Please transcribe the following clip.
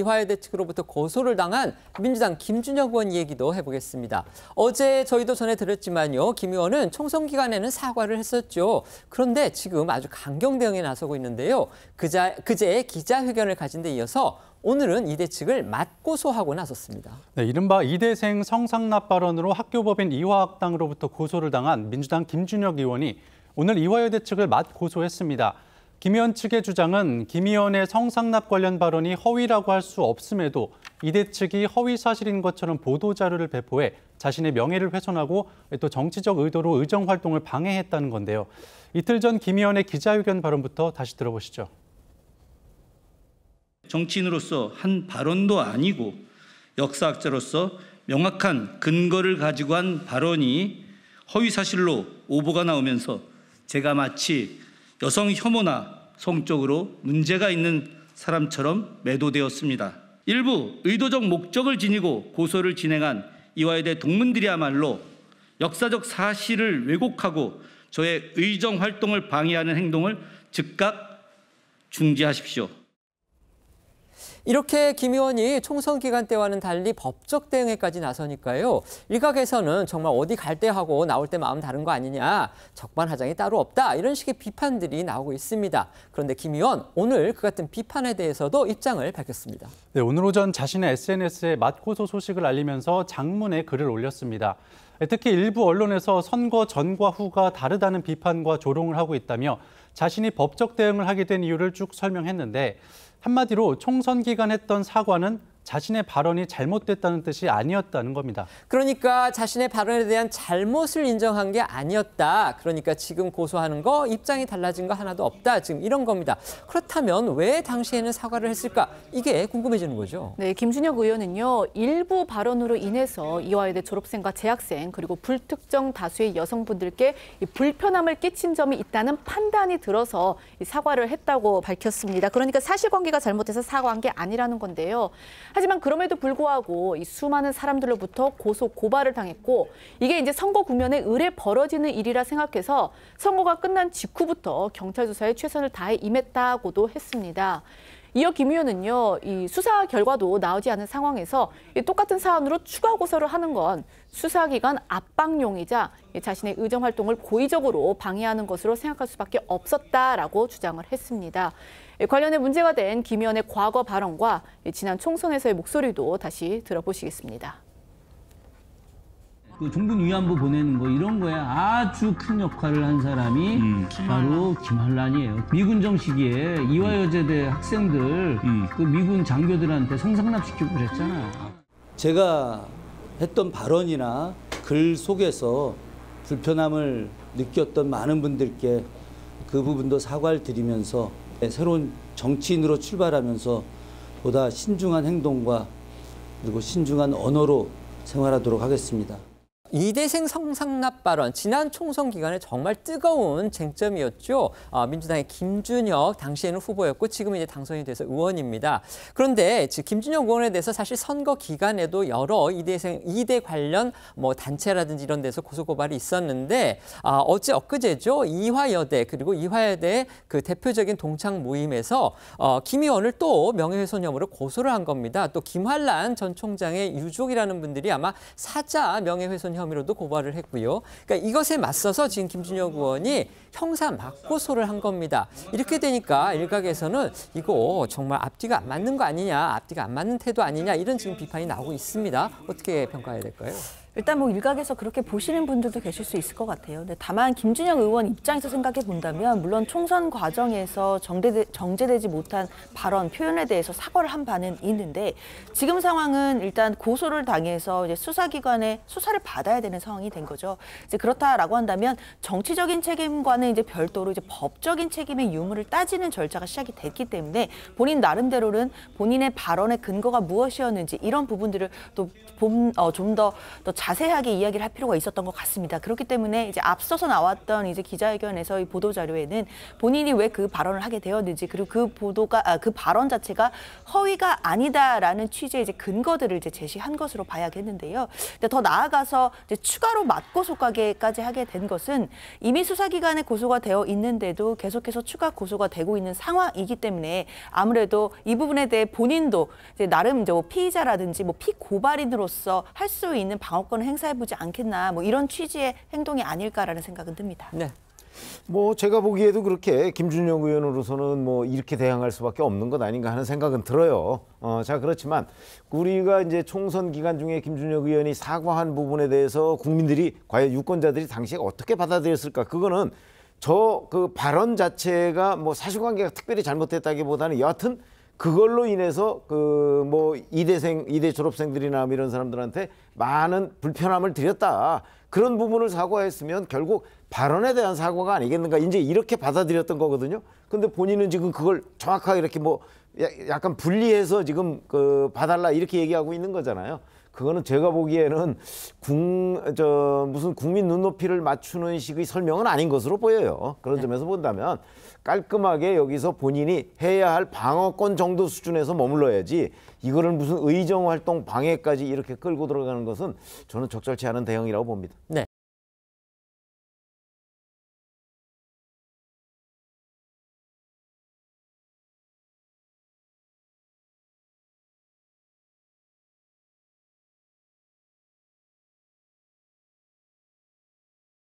이화여대 측으로부터 고소를 당한 민주당 김준혁 의원 얘기도 해보겠습니다. 어제 저희도 전해드렸지만요. 김 의원은 총선 기간에는 사과를 했었죠. 그런데 지금 아주 강경 대응에 나서고 있는데요. 그자, 그제 기자회견을 가진 데 이어서 오늘은 이대 측을 맞고소하고 나섰습니다. 네, 이른바 이대생 성상납 발언으로 학교법인 이화학당으로부터 고소를 당한 민주당 김준혁 의원이 오늘 이화여대 측을 맞고소했습니다. 김 의원 측의 주장은 김 의원의 성상납 관련 발언이 허위라고 할 수 없음에도 이대 측이 허위 사실인 것처럼 보도 자료를 배포해 자신의 명예를 훼손하고 또 정치적 의도로 의정 활동을 방해했다는 건데요. 이틀 전 김 의원의 기자회견 발언부터 다시 들어보시죠. 정치인으로서 한 발언도 아니고 역사학자로서 명확한 근거를 가지고 한 발언이 허위 사실로 오보가 나오면서 제가 마치 여성 혐오나 성적으로 문제가 있는 사람처럼 매도되었습니다. 일부 의도적 목적을 지니고 고소를 진행한 이화여대 동문들이야말로 역사적 사실을 왜곡하고 저의 의정 활동을 방해하는 행동을 즉각 중지하십시오. 이렇게 김 의원이 총선 기간 때와는 달리 법적 대응에까지 나서니까요. 일각에서는 정말 어디 갈 때 하고 나올 때 마음 다른 거 아니냐, 적반하장이 따로 없다 이런 식의 비판들이 나오고 있습니다. 그런데 김 의원 오늘 그 같은 비판에 대해서도 입장을 밝혔습니다. 네, 오늘 오전 자신의 SNS에 맞고소 소식을 알리면서 장문의 글을 올렸습니다. 예, 특히 일부 언론에서 선거 전과 후가 다르다는 비판과 조롱을 하고 있다며 자신이 법적 대응을 하게 된 이유를 쭉 설명했는데 한마디로 총선 기간 했던 사과는 자신의 발언이 잘못됐다는 뜻이 아니었다는 겁니다. 그러니까 자신의 발언에 대한 잘못을 인정한 게 아니었다. 그러니까 지금 고소하는 거 입장이 달라진 거 하나도 없다. 지금 이런 겁니다. 그렇다면 왜 당시에는 사과를 했을까? 이게 궁금해지는 거죠. 네, 김준혁 의원은요. 일부 발언으로 인해서 이화여대 졸업생과 재학생 그리고 불특정 다수의 여성분들께 불편함을 끼친 점이 있다는 판단이 들어서 사과를 했다고 밝혔습니다. 그러니까 사실관계가 잘못돼서 사과한 게 아니라는 건데요. 하지만 그럼에도 불구하고 이 수많은 사람들로부터 고소 고발을 당했고 이게 이제 선거 국면에 의뢰 벌어지는 일이라 생각해서 선거가 끝난 직후부터 경찰 조사에 최선을 다해 임했다고도 했습니다. 이어 김 의원은요, 이 수사 결과도 나오지 않은 상황에서 똑같은 사안으로 추가 고소를 하는 건 수사기관 압박용이자 자신의 의정 활동을 고의적으로 방해하는 것으로 생각할 수밖에 없었다라고 주장을 했습니다. 관련해 문제가 된 김 의원의 과거 발언과 지난 총선에서의 목소리도 다시 들어보시겠습니다. 그 종군 위안부 보내는 거 이런 거에 아주 큰 역할을 한 사람이 음. 바로 김한란이에요. 미군 정식에 이화여제대 음. 학생들 음. 그 미군 장교들한테 성상납시키고 그랬잖아 제가 했던 발언이나 글 속에서 불편함을 느꼈던 많은 분들께 그 부분도 사과를 드리면서 네, 새로운 정치인으로 출발하면서 보다 신중한 행동과 그리고 신중한 언어로 생활하도록 하겠습니다. 이대생 성상납 발언, 지난 총선 기간에 정말 뜨거운 쟁점이었죠. 아, 민주당의 김준혁, 당시에는 후보였고 지금은 이제 당선이 돼서 의원입니다. 그런데 지금 김준혁 의원에 대해서 사실 선거 기간에도 여러 이대생, 이대 관련 뭐 단체라든지 이런 데서 고소고발이 있었는데 아, 어찌 엊그제죠. 이화여대 그리고 이화여대 그 대표적인 동창 모임에서 어, 김 의원을 또 명예훼손 혐의로 고소를 한 겁니다. 또 김환란 전 총장의 유족이라는 분들이 아마 사자 명예훼손 혐의로도 고발을 했고요. 그러니까 이것에 맞서서 지금 김준혁 의원이 형사 맞고소를 한 겁니다. 이렇게 되니까 일각에서는 이거 정말 앞뒤가 안 맞는 거 아니냐, 앞뒤가 안 맞는 태도 아니냐 이런 지금 비판이 나오고 있습니다. 어떻게 평가해야 될까요? 일단 뭐 일각에서 그렇게 보시는 분들도 계실 수 있을 것 같아요. 근데 다만 김준영 의원 입장에서 생각해 본다면 물론 총선 과정에서 정제되, 정제되지 못한 발언 표현에 대해서 사과를 한 바는 있는데 지금 상황은 일단 고소를 당해서 이제 수사기관에 수사를 받아야 되는 상황이 된 거죠. 이제 그렇다라고 한다면 정치적인 책임과는 이제 별도로 이제 법적인 책임의 유무를 따지는 절차가 시작이 됐기 때문에 본인 나름대로는 본인의 발언의 근거가 무엇이었는지 이런 부분들을 또 좀더 어, 좀 더, 더 자세하게 이야기를 할 필요가 있었던 것 같습니다. 그렇기 때문에 이제 앞서서 나왔던 이제 기자회견에서 이 보도 자료에는 본인이 왜 그 발언을 하게 되었는지 그리고 그 보도가 아, 그 발언 자체가 허위가 아니다라는 취지의 이제 근거들을 이제 제시한 것으로 봐야겠는데요. 근데 더 나아가서 이제 추가로 맞고소까지 하게 된 것은 이미 수사기관에 고소가 되어 있는데도 계속해서 추가 고소가 되고 있는 상황이기 때문에 아무래도 이 부분에 대해 본인도 이제 나름 이제 뭐 피의자라든지 뭐 피고발인으로서 할 수 있는 방어권 권은 행사해보지 않겠나 뭐 이런 취지의 행동이 아닐까라는 생각은 듭니다. 네. 뭐 제가 보기에도 그렇게 김준영 의원으로서는 뭐 이렇게 대항할 수밖에 없는 것 아닌가 하는 생각은 들어요. 어, 자 그렇지만 우리가 이제 총선 기간 중에 김준영 의원이 사과한 부분에 대해서 국민들이 과연 유권자들이 당시에 어떻게 받아들였을까? 그거는 저 그 발언 자체가 뭐 사실관계가 특별히 잘못됐다기보다는 여하튼 그걸로 인해서 그 뭐 이대생 이대 졸업생들이나 뭐 이런 사람들한테 많은 불편함을 드렸다. 그런 부분을 사과했으면 결국 발언에 대한 사과가 아니겠는가 이제 이렇게 받아들였던 거거든요. 근데 본인은 지금 그걸 정확하게 이렇게 뭐 약간 분리해서 지금 그 봐달라 이렇게 얘기하고 있는 거잖아요. 그거는 제가 보기에는 국, 저, 무슨 국민 눈높이를 맞추는 식의 설명은 아닌 것으로 보여요. 그런 네. 점에서 본다면 깔끔하게 여기서 본인이 해야 할 방어권 정도 수준에서 머물러야지 이거를 무슨 의정활동 방해까지 이렇게 끌고 들어가는 것은 저는 적절치 않은 대응이라고 봅니다. 네.